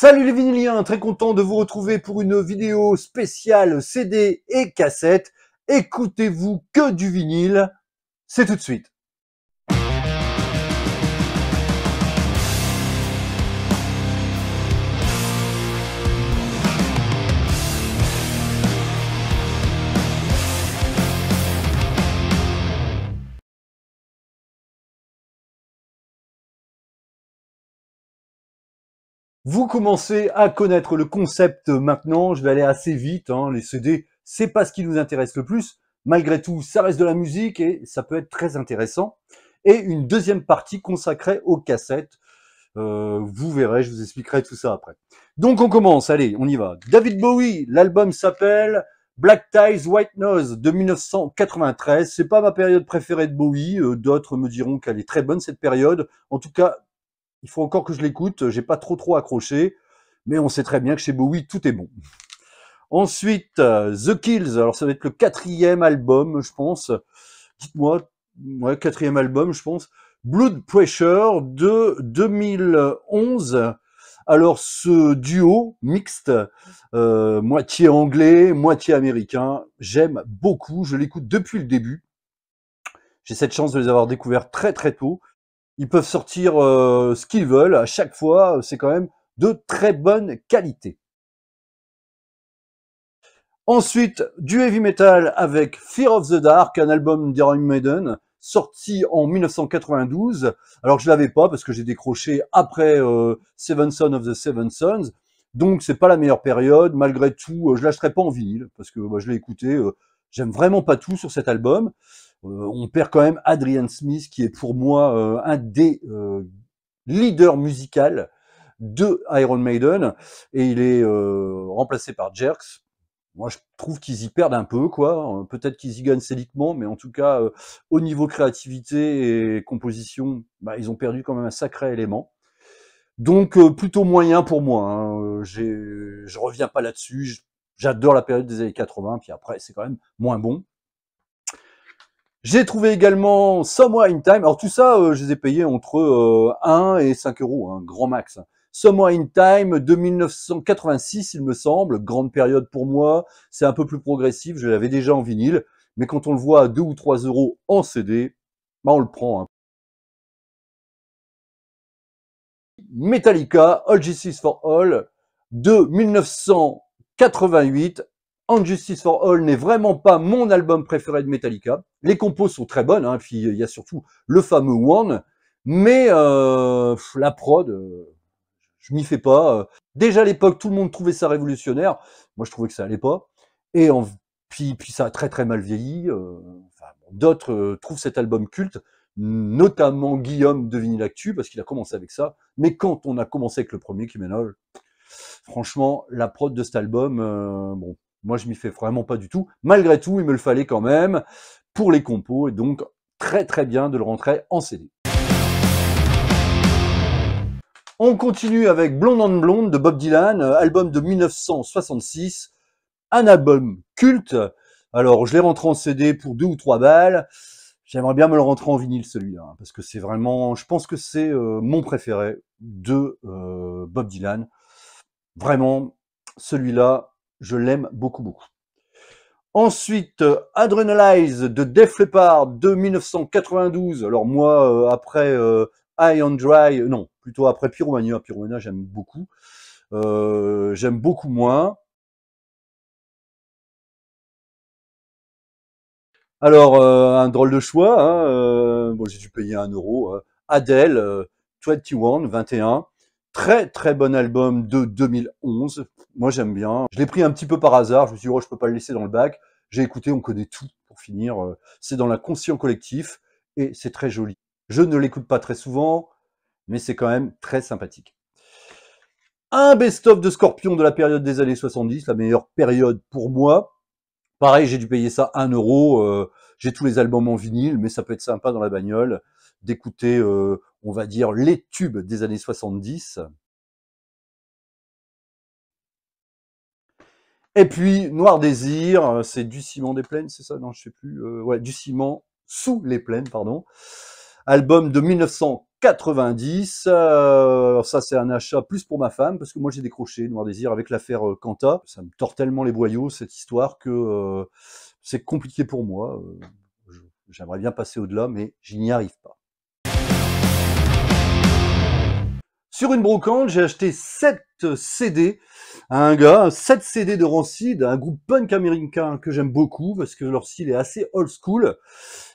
Salut les vinyliens, très content de vous retrouver pour une vidéo spéciale CD et cassette. Écoutez-vous que du vinyle, c'est tout de suite. Vous commencez à connaître le concept maintenant, je vais aller assez vite, hein. les CD, c'est pas ce qui nous intéresse le plus, malgré tout, ça reste de la musique et ça peut être très intéressant. Et une deuxième partie consacrée aux cassettes, euh, vous verrez, je vous expliquerai tout ça après. Donc on commence, allez, on y va. David Bowie, l'album s'appelle Black Ties White Nose de 1993. C'est pas ma période préférée de Bowie. Euh, d'autres me diront qu'elle est très bonne cette période. En tout cas, il faut encore que je l'écoute. J'ai pas trop trop accroché, mais on sait très bien que chez Bowie tout est bon. Ensuite, euh, The Kills. Alors ça va être le quatrième album, je pense. Dites-moi, ouais, quatrième album, je pense. Blood Pressure de 2011. Alors ce duo mixte, euh, moitié anglais, moitié américain, j'aime beaucoup. Je l'écoute depuis le début. J'ai cette chance de les avoir découverts très très tôt. Ils peuvent sortir euh, ce qu'ils veulent à chaque fois. Euh, c'est quand même de très bonne qualité. Ensuite, du heavy metal avec Fear of the Dark, un album d'Iron Maiden, sorti en 1992. Alors je l'avais pas parce que j'ai décroché après euh, Seven Sons of the Seven Sons. Donc c'est pas la meilleure période. Malgré tout, je l'achèterai pas en vinyle parce que bah, je l'ai écouté. J'aime vraiment pas tout sur cet album. Euh, on perd quand même Adrian Smith, qui est pour moi euh, un des euh, leaders musicaux de Iron Maiden, et il est remplacé par Jerks. Moi, je trouve qu'ils y perdent un peu, quoi. Peut-être qu'ils y gagnent scéniquement, mais en tout cas, au niveau créativité et composition, bah, ils ont perdu quand même un sacré élément. Donc plutôt moyen pour moi. Hein. Je reviens pas là-dessus. J'adore la période des années 80, puis après c'est quand même moins bon. J'ai trouvé également Somewhere in Time. Alors tout ça, euh, je les ai payés entre 1 euh, et 5 euros, hein, grand max. Somewhere in Time de 1986, il me semble. Grande période pour moi. C'est un peu plus progressif. Je l'avais déjà en vinyle. Mais quand on le voit à 2 ou 3 euros en CD, bah on le prend. Hein. Metallica, All Justice for All de 1988 And Justice for All n'est vraiment pas mon album préféré de Metallica. Les compos sont très bonnes, hein, puis euh, il y a surtout le fameux One, mais euh, la prod, euh, je m'y fais pas. Euh. Déjà à l'époque, tout le monde trouvait ça révolutionnaire. Moi, je trouvais que ça allait pas. Et puis, puis ça a très très mal vieilli. D'autres trouvent cet album culte, notamment Guillaume de Vinylactu, parce qu'il a commencé avec ça. Mais quand on a commencé avec le premier Kimenol, franchement, la prod de cet album, bon, moi, je m'y fais vraiment pas du tout. Malgré tout, il me le fallait quand même pour les compos, et donc très très bien de le rentrer en CD. On continue avec Blonde on Blonde de Bob Dylan, album de 1966, un album culte. Alors, je l'ai rentré en CD pour deux ou trois balles. J'aimerais bien me le rentrer en vinyle celui-là, hein, parce que c'est vraiment, je pense que c'est euh, mon préféré de euh, Bob Dylan. Vraiment, celui-là, je l'aime beaucoup, beaucoup. Ensuite, euh, Adrenalize de Def Leppard de 1992. Alors moi, euh, après euh, High Dry, euh, non, plutôt après Pyromania. Pyromania, j'aime beaucoup. j'aime beaucoup moins. Alors, un drôle de choix. Hein, bon, j'ai dû payer un euro. Adele, 21, 21. Très très bon album de 2011. Moi j'aime bien. Je l'ai pris un petit peu par hasard. Je me suis dit, oh, je peux pas le laisser dans le bac. J'ai écouté, on connaît tout pour finir. Euh, c'est dans la conscience collectif et c'est très joli. Je ne l'écoute pas très souvent, mais c'est quand même très sympathique. Un best-of de Scorpion de la période des années 70, la meilleure période pour moi. Pareil, j'ai dû payer ça 1 euro. Euh, j'ai tous les albums en vinyle, mais ça peut être sympa dans la bagnole d'écouter, euh, on va dire, les tubes des années 70. Et puis, Noir Désir, euh, c'est du ciment des plaines, c'est ça Non, je sais plus. Euh, ouais, du ciment sous les plaines, pardon. Album de 1990. ça, c'est un achat plus pour ma femme, parce que moi, j'ai décroché Noir Désir avec l'affaire Canta, Ça me tord tellement les boyaux, cette histoire, que c'est compliqué pour moi. J'aimerais bien passer au-delà, mais j'y n'y arrive pas. Sur une brocante, j'ai acheté 7 CD à un gars, 7 CD de Rancid, un groupe punk américain que j'aime beaucoup parce que leur style est assez old school.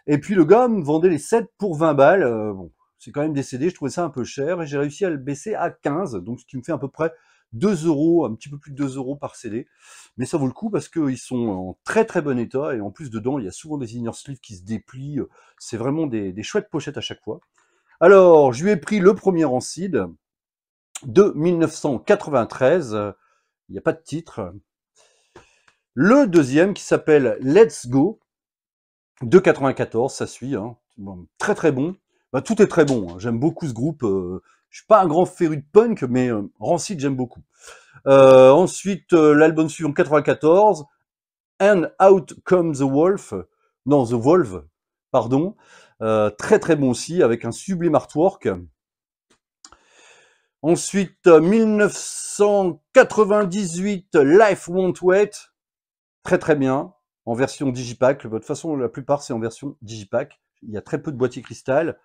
Et puis le gars me vendait les 7 pour 20 balles. Euh, bon, c'est quand même des CD, je trouvais ça un peu cher et j'ai réussi à le baisser à 15, donc ce qui me fait à peu près 2 euros, un petit peu plus de 2 euros par CD. Mais ça vaut le coup parce qu'ils sont en très très bon état et en plus dedans il y a souvent des inner sleeves qui se déplient. C'est vraiment des, des, chouettes pochettes à chaque fois. Alors je lui ai pris le premier Rancid de 1993. Il n'y a pas de titre. Le deuxième qui s'appelle Let's Go de 94, ça suit. Hein. très très bon. Bah, tout est très bon. Hein. J'aime beaucoup ce groupe. Euh, je suis pas un grand féru de punk, mais euh, Rancid j'aime beaucoup. Euh, ensuite, l'album suivant 94, And Out Comes the Wolf. Non, The Wolf, pardon. très très bon aussi, avec un sublime artwork. Ensuite, 1998, euh, Life Won't Wait. Très très bien, en version Digipack. De toute façon, la plupart, c'est en version Digipack. Il y a très peu de boîtiers cristal.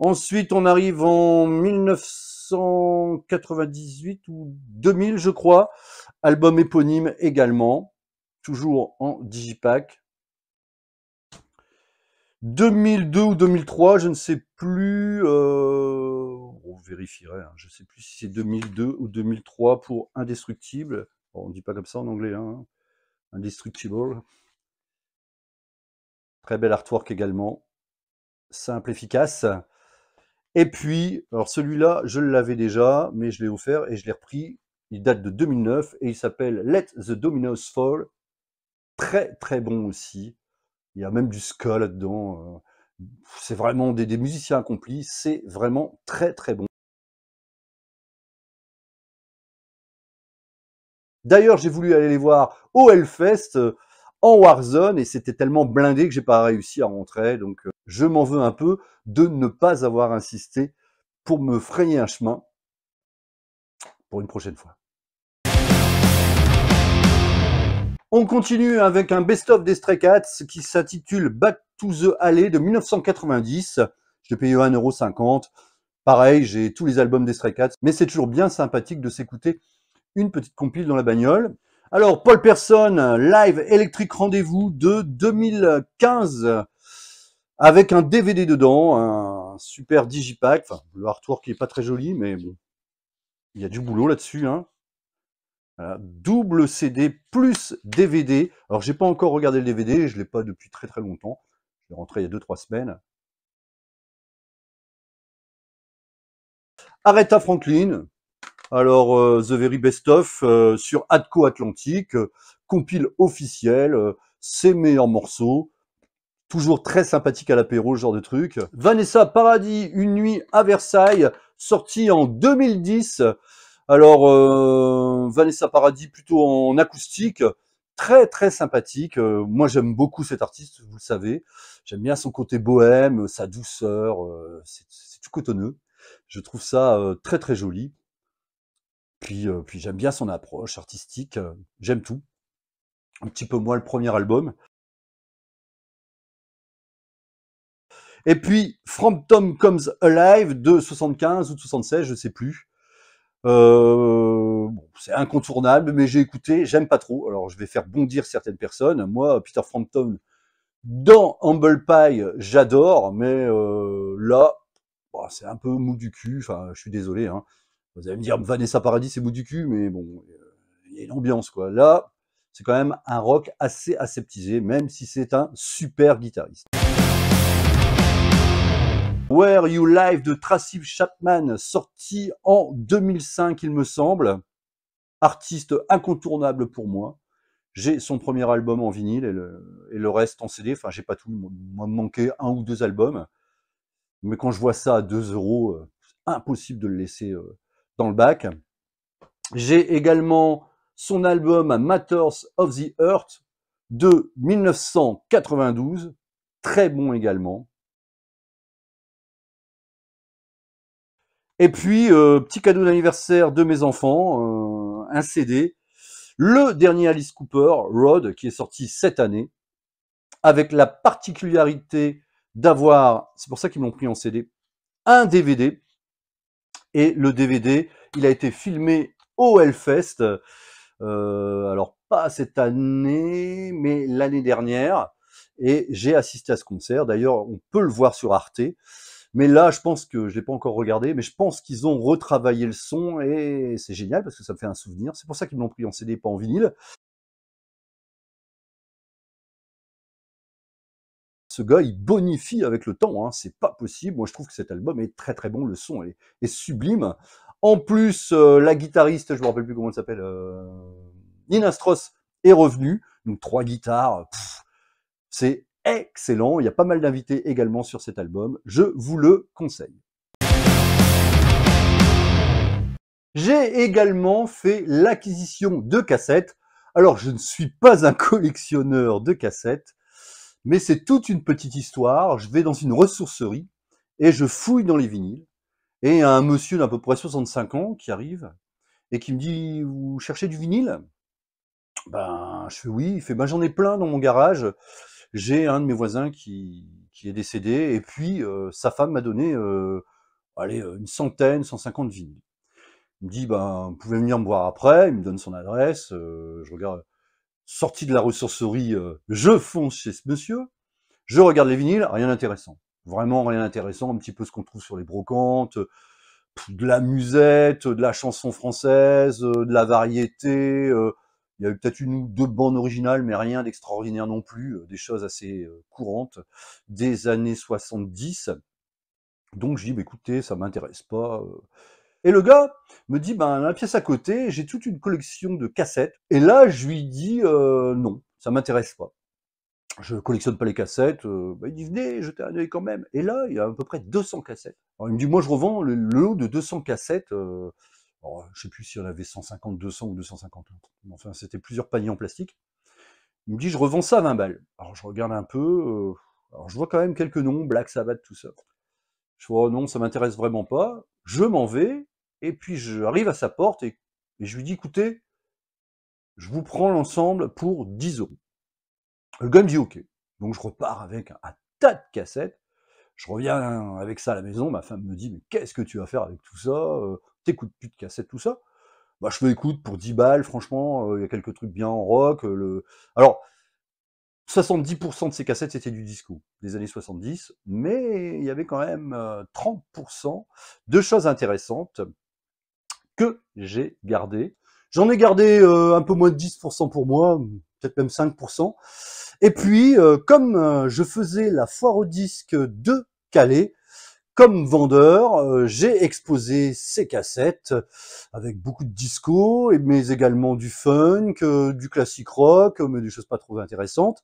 Ensuite, on arrive en 1998 ou 2000, je crois. Album éponyme également, toujours en Digipack. 2002 ou 2003, je ne sais plus. Euh, on vérifierait, hein. je ne sais plus si c'est 2002 ou 2003 pour Indestructible. on ne dit pas comme ça en anglais, hein. Indestructible. Très bel artwork également. Simple, efficace. Et puis, alors celui-là, je l'avais déjà, mais je l'ai offert et je l'ai repris. Il date de 2009 et il s'appelle Let the Dominoes Fall. Très, très bon aussi. Il y a même du ska là-dedans. Euh c'est vraiment des, musiciens accomplis, c'est vraiment très très bon. D'ailleurs, j'ai voulu aller les voir au Hellfest euh, en Warzone et c'était tellement blindé que j'ai pas réussi à rentrer. Donc, euh, je m'en veux un peu de ne pas avoir insisté pour me frayer un chemin pour une prochaine fois. On continue avec un best-of des Stray Cats qui s'intitule Back to the Alley de 1990. Je l'ai payé 1,50€. Pareil, j'ai tous les albums des Stray Cats, mais c'est toujours bien sympathique de s'écouter une petite compile dans la bagnole. Alors, Paul Personne, live Electric Rendez-vous de 2015, avec un DVD dedans, un super digipack, enfin, le artwork qui n'est pas très joli, mais bon, il y a du boulot là-dessus, hein. Euh, double CD plus DVD. Alors j'ai pas encore regardé le DVD, je l'ai pas depuis très très longtemps. Je l'ai rentré il y a 2-3 semaines. Aretha Franklin. Alors euh, The Very Best of euh, sur Adco Atlantique, compile officiel, ses meilleurs morceaux. Toujours très sympathique à l'apéro, ce genre de truc. Vanessa Paradis, Une nuit à Versailles, sortie en 2010. Alors, euh, Vanessa Paradis plutôt en acoustique, très très sympathique. Euh, moi, j'aime beaucoup cet artiste, vous le savez. J'aime bien son côté bohème, sa douceur, euh, c'est tout cotonneux. Je trouve ça très très joli. Puis, puis j'aime bien son approche artistique, j'aime tout. Un petit peu moins le premier album. Et puis, From Tom Comes Alive de 75 ou de 76, je ne sais plus euh, c'est incontournable, mais j'ai écouté, j'aime pas trop. Alors, je vais faire bondir certaines personnes. Moi, Peter Frampton, dans Humble Pie, j'adore, mais euh, là, bah, c'est un peu mou du cul. Enfin, je suis désolé. Hein. Vous allez me dire, Vanessa Paradis, c'est mou du cul, mais bon, euh, il y a une ambiance, quoi. Là, c'est quand même un rock assez aseptisé, même si c'est un super guitariste. Where You Live de Tracy Chapman, sorti en 2005 il me semble. Artiste incontournable pour moi. J'ai son premier album en vinyle et le, reste en CD. Enfin, j'ai pas tout, me manqué un ou deux albums. Mais quand je vois ça à 2 euros, euh, impossible de le laisser euh, dans le bac. J'ai également son album Matters of the Earth de 1992, très bon également. Et puis, euh, petit cadeau d'anniversaire de mes enfants, euh, un CD, le dernier Alice Cooper, Rod, qui est sorti cette année, avec la particularité d'avoir, c'est pour ça qu'ils m'ont pris en CD, un DVD. Et le DVD, il a été filmé au Hellfest, euh, alors pas cette année, mais l'année dernière. Et j'ai assisté à ce concert. D'ailleurs, on peut le voir sur Arte. Mais là, je pense que je l'ai pas encore regardé, mais je pense qu'ils ont retravaillé le son et c'est génial parce que ça me fait un souvenir. C'est pour ça qu'ils l'ont pris en CD, pas en vinyle. ce gars, il bonifie avec le temps. Hein. C'est pas possible. Moi, je trouve que cet album est très très bon. Le son est, sublime. En plus, euh, la guitariste, je me rappelle plus comment elle s'appelle, euh, Nina Stross est revenue. Donc trois guitares. C'est excellent. Il y a pas mal d'invités également sur cet album. Je vous le conseille. J'ai également fait l'acquisition de cassettes. Alors, je ne suis pas un collectionneur de cassettes, mais c'est toute une petite histoire. Je vais dans une ressourcerie et je fouille dans les vinyles. Et un monsieur d'à peu près 65 ans qui arrive et qui me dit Vous cherchez du vinyle Ben, je fais oui. Il fait ben, j'en ai plein dans mon garage j'ai un de mes voisins qui, est décédé, et puis euh, sa femme m'a donné euh, euh, une centaine, 150 vinyles. Il me dit, ben, vous pouvez venir me voir après, il me donne son adresse, je regarde, sortie de la ressourcerie, je fonce chez ce monsieur, je regarde les vinyles, rien d'intéressant. Vraiment rien d'intéressant, un petit peu ce qu'on trouve sur les brocantes, de la musette, de la chanson française, de la variété, il y a eu peut-être une ou deux bandes originales, mais rien d'extraordinaire non plus, euh, des choses assez euh, courantes des années 70. Donc je dis, bah, écoutez, ça m'intéresse pas. Euh. Et le gars me dit, ben, la pièce à côté, j'ai toute une collection de cassettes. Et là, je lui dis, non, ça m'intéresse pas. Je collectionne pas les cassettes. Bah, il dit, venez, jetez un œil quand même. Et là, il y a à peu près 200 cassettes. Alors, il me dit, moi, je revends le, lot de 200 cassettes je euh, je sais plus si on avait 150, 200 ou 250. Enfin, c'était plusieurs paniers en plastique. Il me dit, je revends ça à 20 balles. Alors, je regarde un peu. Euh, alors, je vois quand même quelques noms, Black Sabbath, tout ça. Je vois, oh non, ça m'intéresse vraiment pas. Je m'en vais. Et puis, j'arrive à sa porte et, je lui dis, écoutez, je vous prends l'ensemble pour 10 euros. Le gars me dit, OK. Donc, je repars avec un tas de cassettes. Je reviens avec ça à la maison. Ma femme me dit, mais qu'est-ce que tu vas faire avec tout ça euh? t'écoutes plus de cassettes, tout ça. Bah, je me écoute pour 10 balles, franchement, euh, il y a quelques trucs bien en rock. Euh, le... Alors, 70% de ces cassettes, c'était du disco des années 70, mais il y avait quand même 30% euh, de choses intéressantes que j'ai gardées. J'en ai gardé un peu moins de 10% pour moi, peut-être même 5%. Et puis, comme je faisais la foire au disque de Calais, comme vendeur, euh, j'ai exposé ces cassettes avec beaucoup de disco, mais également du funk, euh, du classique rock, euh, mais des choses pas trop intéressantes.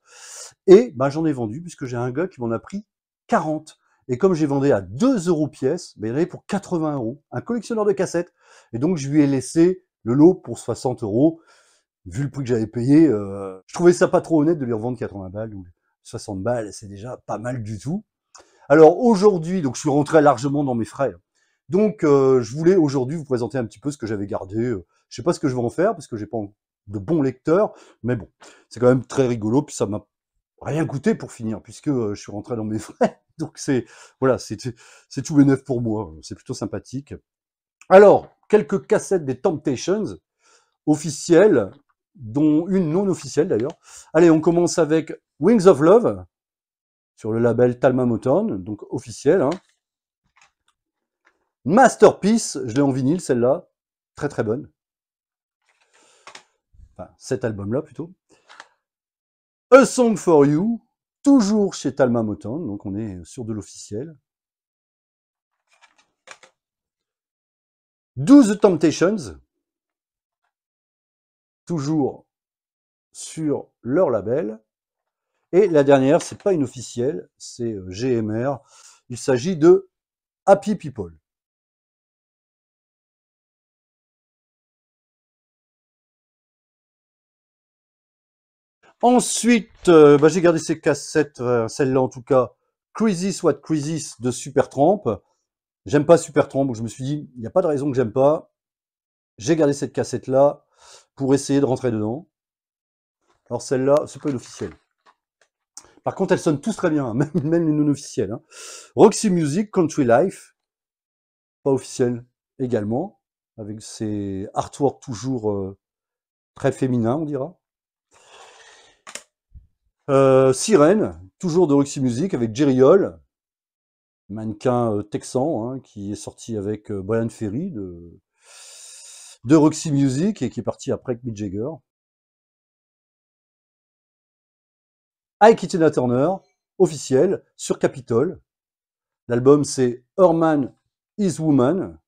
Et ben, j'en ai vendu, puisque j'ai un gars qui m'en a pris 40. Et comme j'ai vendu à 2 euros pièce, ben, il en avait pour 80 euros, un collectionneur de cassettes. Et donc, je lui ai laissé le lot pour 60 euros. Vu le prix que j'avais payé, je trouvais ça pas trop honnête de lui revendre 80 balles ou 60 balles, c'est déjà pas mal du tout. Alors aujourd'hui, donc je suis rentré largement dans mes frais. Donc euh, je voulais aujourd'hui vous présenter un petit peu ce que j'avais gardé. Euh, je sais pas ce que je vais en faire parce que j'ai pas de bons lecteurs, mais bon, c'est quand même très rigolo. Puis ça m'a rien coûté pour finir puisque euh, je suis rentré dans mes frais. Donc c'est voilà, c'est c'est tout bénéf pour moi. C'est plutôt sympathique. Alors quelques cassettes des Temptations officielles, dont une non officielle d'ailleurs. Allez, on commence avec Wings of Love sur le label Talma Motown, donc officiel. Hein. Masterpiece, je l'ai en vinyle celle-là, très très bonne. Enfin, cet album-là plutôt. A Song for You, toujours chez Talma Motown, donc on est sur de l'officiel. 12 Temptations, toujours sur leur label. Et la dernière, c'est pas une officielle, c'est euh, GMR. Il s'agit de Happy People. Ensuite, euh, bah, j'ai gardé ces cassettes, euh, celle-là en tout cas, Crazy, What Crisis de Supertramp. J'aime pas Supertramp, donc je me suis dit, il n'y a pas de raison que j'aime pas. J'ai gardé cette cassette-là pour essayer de rentrer dedans. Alors celle-là, n'est pas une officielle. Par contre, elles sonnent tous très bien, hein, même, les non officielles. Hein. Roxy Music, Country Life, pas officiel également, avec ses artworks toujours euh, très féminins, on dira. Euh, Sirène, toujours de Roxy Music, avec Jerry Hall, mannequin euh, texan, hein, qui est sorti avec Brian Ferry de, de Roxy Music et qui est parti après avec Mick Jagger. Ike Tina Turner, officiel, sur Capitol. L'album, c'est Man Is Woman.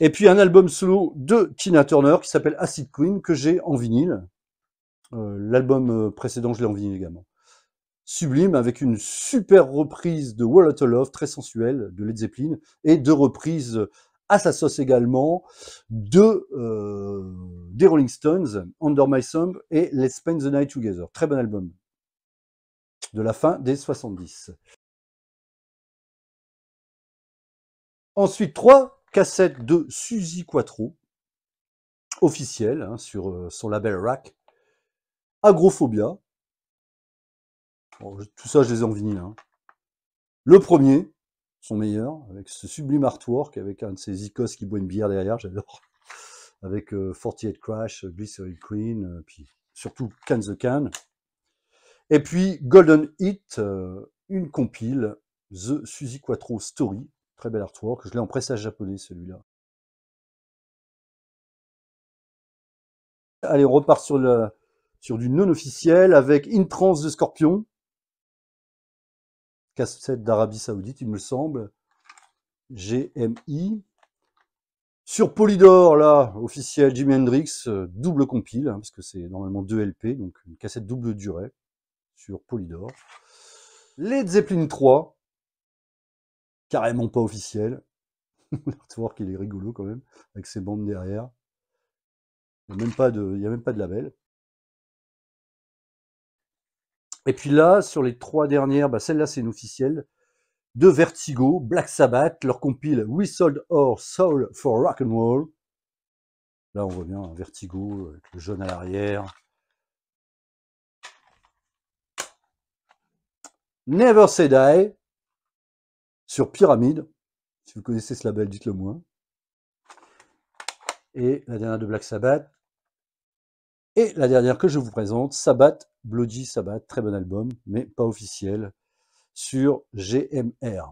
Et puis un album solo de Tina Turner qui s'appelle Acid Queen, que j'ai en vinyle. Euh, l'album euh, précédent, je l'ai en vinyle également. Sublime, avec une super reprise de of Love, très sensuelle, de Led Zeppelin, et deux reprises à sa sauce également de euh, des Rolling Stones, Under My Thumb et Let's Spend the Night Together. Très bon album de la fin des 70. Ensuite, trois cassettes de Suzy Quattro, officielles, hein, sur euh, son label Rack. Agrophobia. tout ça, je les ai en vinyle. Hein. Le premier, son meilleur, avec ce sublime artwork, avec un de ces icos qui boit une bière derrière, j'adore. Avec euh, 48 Crash, euh, Glycerin Queen, euh, puis surtout Can the Can. Et puis Golden Hit, euh, une compile, The Suzy Quattro Story, très bel artwork, je l'ai en pressage japonais celui-là. Allez, on repart sur, le sur du non officiel avec In Trance de Scorpion, cassette d'Arabie Saoudite, il me semble. GMI. Sur Polydor, là, officiel Jimi Hendrix, euh, double compile, hein, parce que c'est normalement deux LP, donc une cassette double durée sur Polydor. Les Zeppelin 3, carrément pas officiel. voir qu'il est rigolo quand même, avec ses bandes derrière. Il n'y a, même pas de label. Et puis là, sur les trois dernières, bah, celle-là c'est une officielle, de Vertigo, Black Sabbath, leur compile We Sold Our Soul for Rock and Roll. Là on voit bien hein, Vertigo avec le jaune à l'arrière. Never Say Die sur Pyramide. Si vous connaissez ce label, dites-le moi. Et la dernière de Black Sabbath, et la dernière que je vous présente, Sabbath, Bloody Sabbath, très bon album, mais pas officiel, sur GMR.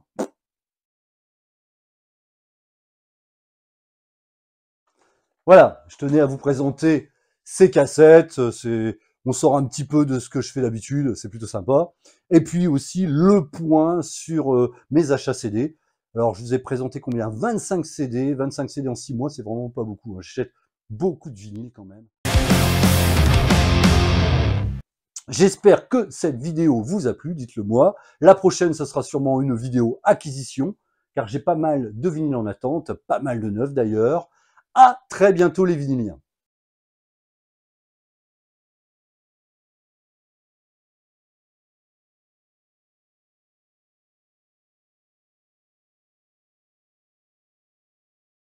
Voilà, je tenais à vous présenter ces cassettes, euh, on sort un petit peu de ce que je fais d'habitude, c'est plutôt sympa. Et puis aussi le point sur euh, mes achats CD. Alors je vous ai présenté combien 25 CD, 25 CD en 6 mois, c'est vraiment pas beaucoup. Hein. J'achète beaucoup de vinyles quand même. J'espère que cette vidéo vous a plu, dites-le moi. La prochaine, ce sera sûrement une vidéo acquisition, car j'ai pas mal de vinyles en attente, pas mal de neufs d'ailleurs. À très bientôt les vinyliens.